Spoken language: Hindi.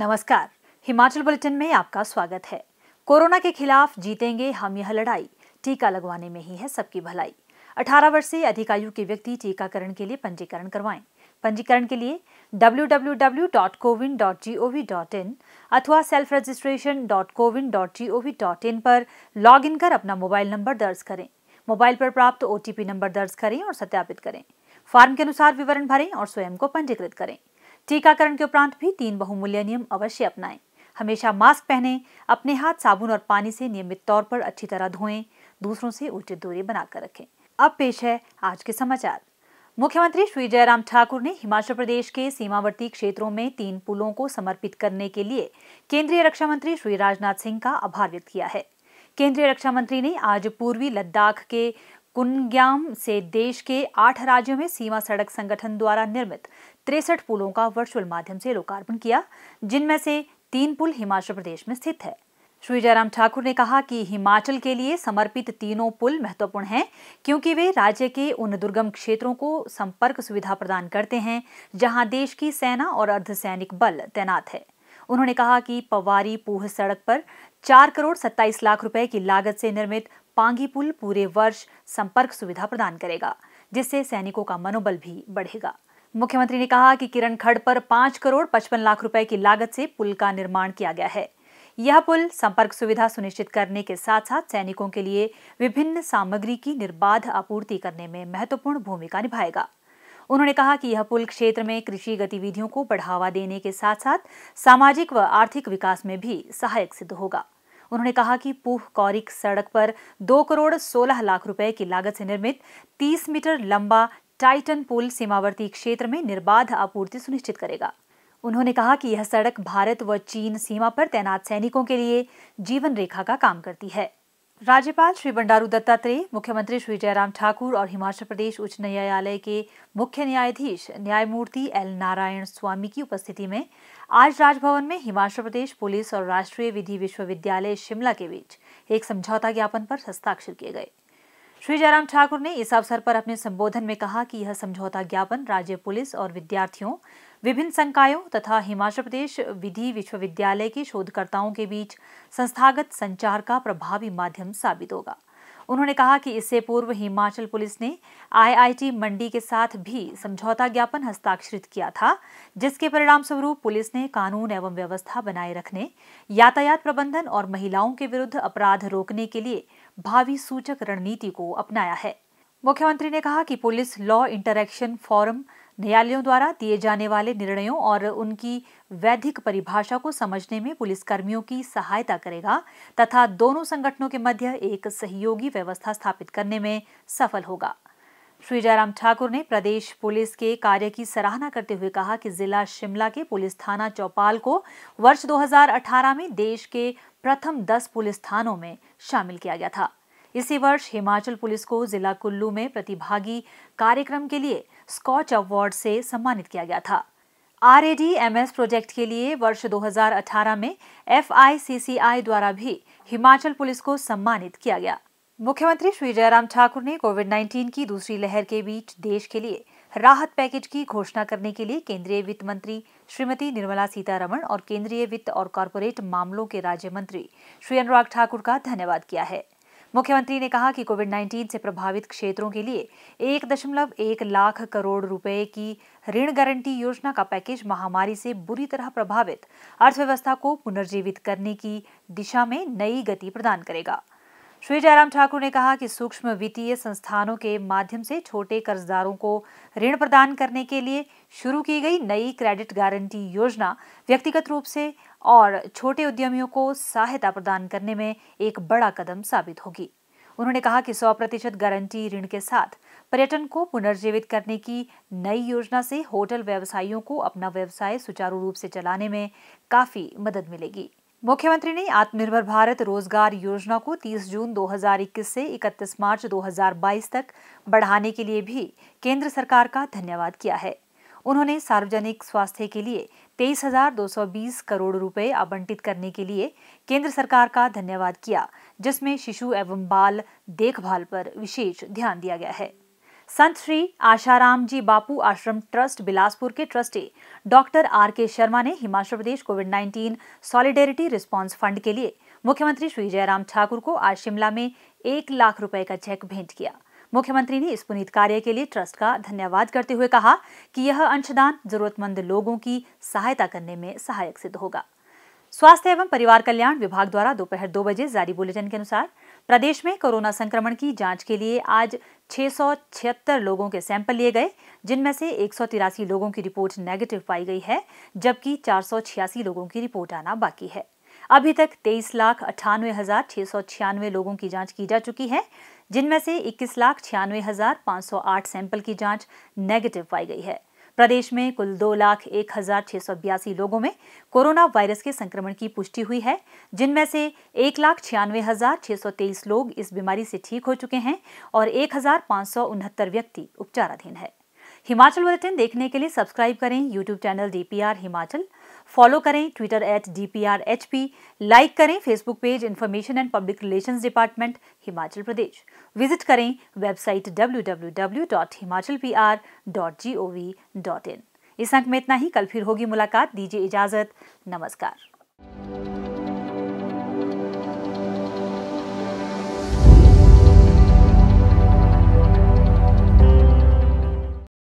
नमस्कार हिमाचल बुलेटिन में आपका स्वागत है कोरोना के खिलाफ जीतेंगे हम यह लड़ाई टीका लगवाने में ही है सबकी भलाई 18 वर्ष से अधिक आयु के व्यक्ति टीकाकरण के लिए पंजीकरण करवाएं पंजीकरण के लिए www.covid.gov.in अथवा सेल्फ रजिस्ट्रेशन इन पर लॉग इन कर अपना मोबाइल नंबर दर्ज करें मोबाइल पर प्राप्त ओ नंबर दर्ज करें और सत्यापित करें फॉर्म के अनुसार विवरण भरें और स्वयं को पंजीकृत करें टीकाकरण के उपरांत भी तीन बहुमूल्य नियम अवश्य अपनाएं हमेशा मास्क पहने अपने हाथ साबुन और पानी से नियमित तौर पर अच्छी तरह धोएं दूसरों से उचित दूरी बनाकर रखें अब पेश है आज के समाचार मुख्यमंत्री श्री जयराम ठाकुर ने हिमाचल प्रदेश के सीमावर्ती क्षेत्रों में तीन पुलों को समर्पित करने के लिए केंद्रीय रक्षा मंत्री श्री राजनाथ सिंह का आभार व्यक्त किया है केंद्रीय रक्षा मंत्री ने आज पूर्वी लद्दाख के कुनग्याम से देश के आठ राज्यों में सीमा सड़क संगठन द्वारा निर्मित तिरसठ पुलों का वर्चुअल माध्यम से लोकार्पण किया जिनमें से तीन पुल हिमाचल प्रदेश में स्थित है श्री जयराम ठाकुर ने कहा कि हिमाचल के लिए समर्पित तीनों पुल महत्वपूर्ण हैं क्योंकि वे राज्य के उन दुर्गम क्षेत्रों को संपर्क सुविधा प्रदान करते हैं जहां देश की सेना और अर्धसैनिक बल तैनात है उन्होंने कहा कि पवारी पूह सड़क पर चार करोड़ सत्ताईस लाख रुपए की लागत से निर्मित पांगी पुल पूरे वर्ष संपर्क सुविधा प्रदान करेगा जिससे सैनिकों का मनोबल भी बढ़ेगा मुख्यमंत्री ने कहा कि किरण खड़ पर पांच करोड़ पचपन लाख रुपए की लागत से पुल का निर्माण किया गया है यह पुल संपर्क सुविधा सुनिश्चित करने के साथ साथ सैनिकों के लिए विभिन्न सामग्री की निर्बाध आपूर्ति करने में महत्वपूर्ण भूमिका निभाएगा उन्होंने कहा कि यह पुल क्षेत्र में कृषि गतिविधियों को बढ़ावा देने के साथ साथ सामाजिक व आर्थिक विकास में भी सहायक सिद्ध होगा उन्होंने कहा कि पूह कौरिक सड़क पर दो करोड़ सोलह लाख रुपए की लागत से निर्मित तीस मीटर लंबा टाइटन पुल सीमावर्ती क्षेत्र में निर्बाध आपूर्ति सुनिश्चित करेगा उन्होंने कहा कि यह सड़क भारत व चीन सीमा पर तैनात सैनिकों के लिए जीवन रेखा का काम करती है राज्यपाल श्री बंडारू दत्तात्रेय मुख्यमंत्री श्री जयराम ठाकुर और हिमाचल प्रदेश उच्च न्यायालय के मुख्य न्यायाधीश न्यायमूर्ति एल नारायण स्वामी की उपस्थिति में आज राजभवन में हिमाचल प्रदेश पुलिस और राष्ट्रीय विधि विश्वविद्यालय शिमला के बीच एक समझौता ज्ञापन पर हस्ताक्षर किए गए श्री जयराम ठाकुर ने इस अवसर पर अपने संबोधन में कहा कि यह समझौता ज्ञापन राज्य पुलिस और विद्यार्थियों विभिन्न संकायों तथा हिमाचल प्रदेश विधि विश्वविद्यालय के शोधकर्ताओं के बीच संस्थागत संचार का प्रभावी माध्यम साबित होगा उन्होंने कहा कि इससे पूर्व हिमाचल पुलिस ने आईआईटी मंडी के साथ भी समझौता ज्ञापन हस्ताक्षरित किया था जिसके परिणाम स्वरूप पुलिस ने कानून एवं व्यवस्था बनाए रखने यातायात प्रबंधन और महिलाओं के विरुद्ध अपराध रोकने के लिए भावी सूचक रणनीति को अपनाया है मुख्यमंत्री ने कहा कि पुलिस लॉ इंटरेक्शन फोरम न्यायालयों द्वारा दिए जाने वाले निर्णयों और उनकी वैधिक परिभाषा को समझने में पुलिस कर्मियों की सहायता करेगा तथा दोनों संगठनों के मध्य एक सहयोगी व्यवस्था स्थापित करने में सफल होगा श्री जयराम ठाकुर ने प्रदेश पुलिस के कार्य की सराहना करते हुए कहा कि जिला शिमला के पुलिस थाना चौपाल को वर्ष 2018 में देश के प्रथम 10 पुलिस थानों में शामिल किया गया था इसी वर्ष हिमाचल पुलिस को जिला कुल्लू में प्रतिभागी कार्यक्रम के लिए स्कॉच अवार्ड से सम्मानित किया गया था आर एमएस प्रोजेक्ट के लिए वर्ष 2018 में एफ द्वारा भी हिमाचल पुलिस को सम्मानित किया गया मुख्यमंत्री श्री जयराम ठाकुर ने कोविड 19 की दूसरी लहर के बीच देश के लिए राहत पैकेज की घोषणा करने के लिए केंद्रीय वित्त मंत्री श्रीमती निर्मला सीतारमण और केंद्रीय वित्त और कॉरपोरेट मामलों के राज्य मंत्री श्री अनुराग ठाकुर का धन्यवाद किया है मुख्यमंत्री ने कहा कि कोविड 19 से प्रभावित क्षेत्रों के लिए एक दशमलव एक लाख करोड़ रुपए की ऋण गारंटी योजना का पैकेज महामारी से बुरी तरह प्रभावित अर्थव्यवस्था को पुनर्जीवित करने की दिशा में नई गति प्रदान करेगा श्री जयराम ठाकुर ने कहा कि सूक्ष्म वित्तीय संस्थानों के माध्यम से छोटे कर्जदारों को ऋण प्रदान करने के लिए शुरू की गई नई क्रेडिट गारंटी योजना व्यक्तिगत रूप से और छोटे उद्यमियों को सहायता प्रदान करने में एक बड़ा कदम साबित होगी उन्होंने कहा कि 100 प्रतिशत गारंटी ऋण के साथ पर्यटन को पुनर्जीवित करने की नई योजना से होटल व्यवसायियों को अपना व्यवसाय सुचारू रूप से चलाने में काफी मदद मिलेगी मुख्यमंत्री ने आत्मनिर्भर भारत रोजगार योजना को 30 जून 2021 से 31 मार्च 2022 तक बढ़ाने के लिए भी केंद्र सरकार का धन्यवाद किया है उन्होंने सार्वजनिक स्वास्थ्य के लिए 23,220 करोड़ रुपए आवंटित करने के लिए केंद्र सरकार का धन्यवाद किया जिसमें शिशु एवं बाल देखभाल पर विशेष ध्यान दिया गया है संत श्री आशाराम जी बापू आश्रम ट्रस्ट बिलासपुर के trustee doctor R K Sharma ने Himachal Pradesh covid 19 solidarity response fund के लिए मुख्यमंत्री श्री जयराम ठाकुर को आज शिमला में एक लाख रुपए का चेक भेंट किया मुख्यमंत्री ने इस पुनीत कार्य के लिए ट्रस्ट का धन्यवाद करते हुए कहा कि यह अंशदान जरूरतमंद लोगों की सहायता करने में सहायक सिद्ध होगा स्वास्थ्य एवं परिवार कल्याण विभाग द्वारा दोपहर दो बजे जारी बुलेटिन के अनुसार प्रदेश में कोरोना संक्रमण की जांच के लिए आज छह लोगों के सैंपल लिए गए जिनमें से एक लोगों की रिपोर्ट नेगेटिव पाई गई है जबकि चार लोगों की रिपोर्ट आना बाकी है अभी तक तेईस लाख अट्ठानवे हजार छह सौ छियानवे लोगों की जांच की जा चुकी है जिनमें से इक्कीस लाख छियानवे हजार पांच सौ आठ सैंपल की जांच नेगेटिव पाई गई है प्रदेश में कुल दो लाख एक हजार छह सौ बयासी लोगों में कोरोना वायरस के संक्रमण की पुष्टि हुई है जिनमें से एक लाख छियानवे हजार छह सौ तेईस लोग इस बीमारी से ठीक हो चुके हैं और एक हजार पाँच सौ उनहत्तर व्यक्ति उपचाराधीन है हिमाचल बुलेटिन देखने के लिए सब्सक्राइब करें YouTube channel DPR Himachal follow करें ट्विटर एट डी लाइक करें Facebook page information and public relation department Himachal Pradesh visit करें website W W W dot dot dot Himachal P R G O V in इस अंक में इतना ही कल फिर होगी मुलाकात दीजिए इजाजत नमस्कार